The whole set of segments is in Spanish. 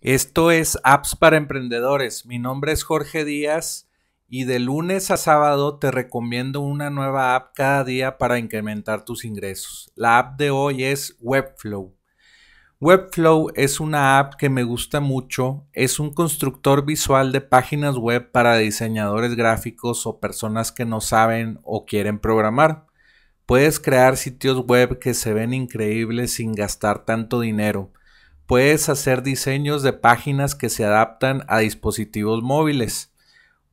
Esto es Apps para Emprendedores. Mi nombre es Jorge Díaz y de lunes a sábado te recomiendo una nueva app cada día para incrementar tus ingresos. La app de hoy es Webflow. Webflow es una app que me gusta mucho. Es un constructor visual de páginas web para diseñadores gráficos o personas que no saben o quieren programar. Puedes crear sitios web que se ven increíbles sin gastar tanto dinero puedes hacer diseños de páginas que se adaptan a dispositivos móviles.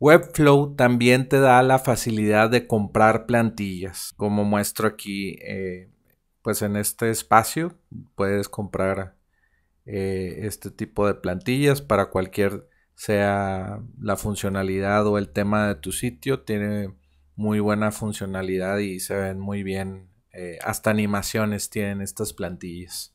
Webflow también te da la facilidad de comprar plantillas, como muestro aquí, eh, pues en este espacio puedes comprar eh, este tipo de plantillas para cualquier sea la funcionalidad o el tema de tu sitio, tiene muy buena funcionalidad y se ven muy bien, eh, hasta animaciones tienen estas plantillas.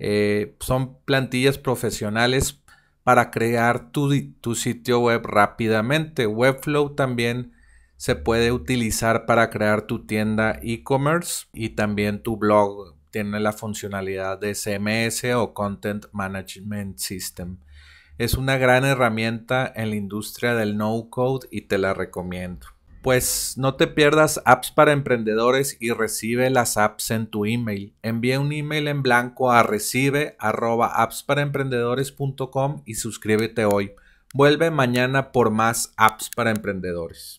Eh, son plantillas profesionales para crear tu, tu sitio web rápidamente. Webflow también se puede utilizar para crear tu tienda e-commerce y también tu blog tiene la funcionalidad de CMS o Content Management System. Es una gran herramienta en la industria del no-code y te la recomiendo. Pues no te pierdas apps para emprendedores y recibe las apps en tu email. Envía un email en blanco a recibe y suscríbete hoy. Vuelve mañana por más apps para emprendedores.